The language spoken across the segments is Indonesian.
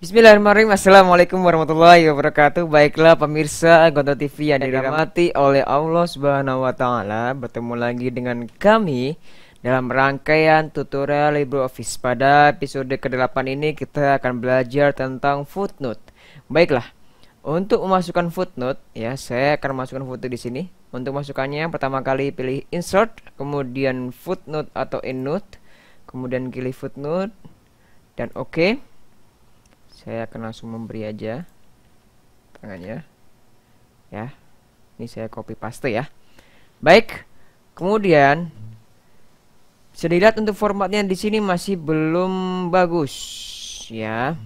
Bismillahirrahmanirrahim Assalamualaikum warahmatullahi wabarakatuh Baiklah pemirsa Gonto TV yang dirahmati oleh Allah subhanahu wa ta'ala Bertemu lagi dengan kami Dalam rangkaian tutorial LibreOffice Pada episode ke-8 ini kita akan belajar tentang footnote Baiklah Untuk memasukkan footnote ya Saya akan masukkan footnote di sini Untuk masukannya pertama kali pilih insert Kemudian footnote atau endnote Kemudian pilih footnote Dan oke okay saya akan langsung memberi aja tangannya ya ini saya copy paste ya baik kemudian bisa untuk formatnya di sini masih belum bagus ya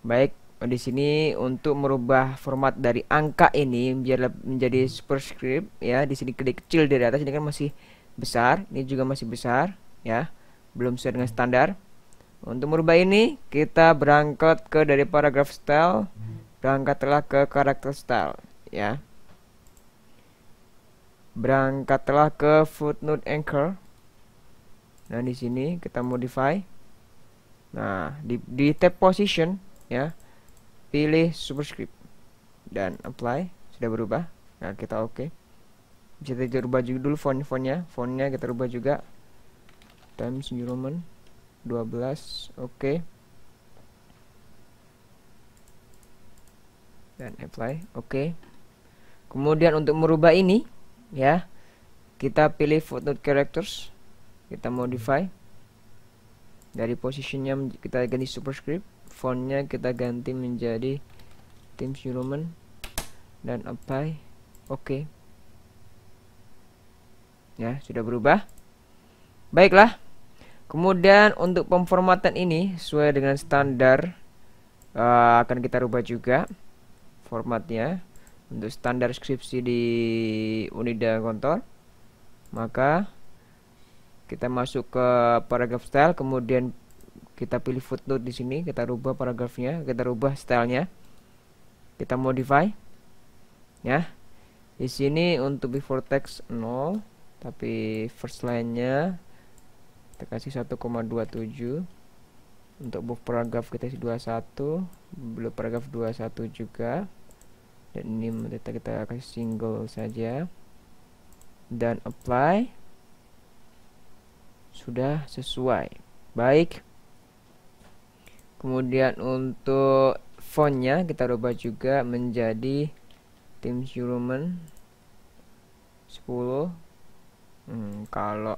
baik di sini untuk merubah format dari angka ini biar menjadi superscript ya di sini klik kecil dari atas ini kan masih besar ini juga masih besar ya belum sesuai dengan standar untuk merubah ini, kita berangkat ke dari paragraf style, berangkatlah ke karakter style, ya. Berangkatlah ke footnote anchor. Nah, di sini kita modify. Nah, di, di tab position, ya. Pilih superscript dan apply, sudah berubah. Nah, kita oke. Okay bisa kita rubah juga dulu font-fontnya fontnya kita rubah juga Times New Roman 12 oke okay. dan apply oke okay. kemudian untuk merubah ini ya kita pilih footnote characters kita modify dari positionnya kita ganti superscript fontnya kita ganti menjadi Times New Roman dan apply oke okay. ya sudah berubah baiklah Kemudian untuk pemformatan ini sesuai dengan standar uh, akan kita rubah juga formatnya untuk standar skripsi di Unida Kontor. Maka kita masuk ke paragraf style kemudian kita pilih footnote di sini, kita rubah paragrafnya, kita rubah stylenya. Kita modify. Ya. Di sini untuk before text 0 tapi first line-nya kita kasih 1,27 untuk book paragraph kita kasih 21 blue paragraph 21 juga dan ini kita, kita kasih single saja dan apply sudah sesuai baik kemudian untuk fontnya kita rubah juga menjadi Tim Human 10 hmm, kalau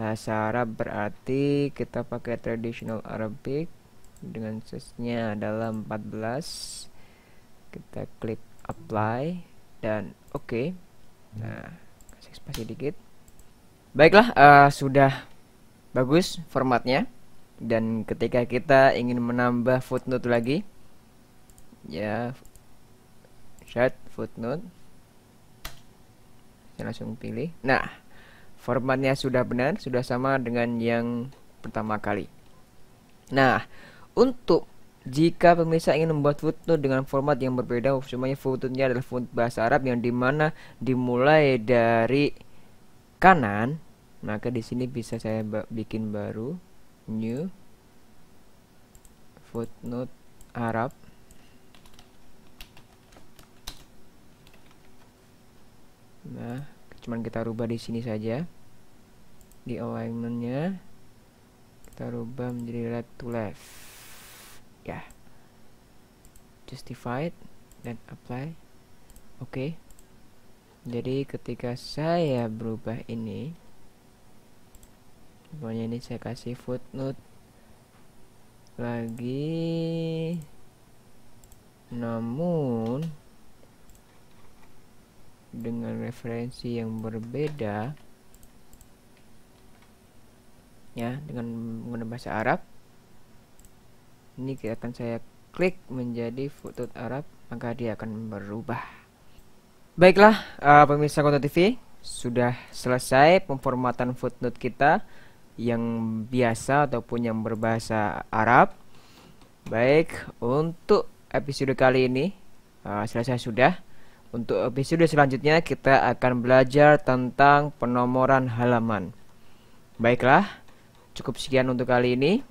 bahasa Arab berarti kita pakai traditional Arabic dengan size-nya adalah 14 kita klik apply dan oke okay. nah kasih spasi dikit baiklah uh, sudah bagus formatnya dan ketika kita ingin menambah footnote lagi ya set footnote saya langsung pilih nah formatnya sudah benar, sudah sama dengan yang pertama kali. Nah, untuk jika pemirsa ingin membuat footnote dengan format yang berbeda, semuanya footnote-nya adalah footnote bahasa Arab yang dimana dimulai dari kanan, maka di sini bisa saya bikin baru new footnote Arab. Nah, cuman kita rubah di sini saja di alignmentnya kita rubah menjadi right to left ya yeah. justified dan apply oke okay. jadi ketika saya berubah ini pokoknya ini saya kasih footnote lagi namun dengan referensi yang berbeda ya dengan menggunakan bahasa Arab ini kita akan saya klik menjadi footnote Arab maka dia akan berubah baiklah uh, pemirsa konten TV sudah selesai pemformatan footnote kita yang biasa ataupun yang berbahasa Arab baik untuk episode kali ini uh, selesai sudah untuk episode selanjutnya kita akan belajar tentang penomoran halaman. Baiklah, cukup sekian untuk kali ini.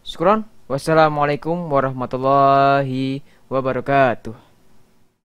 Syukron, wassalamualaikum warahmatullahi wabarakatuh.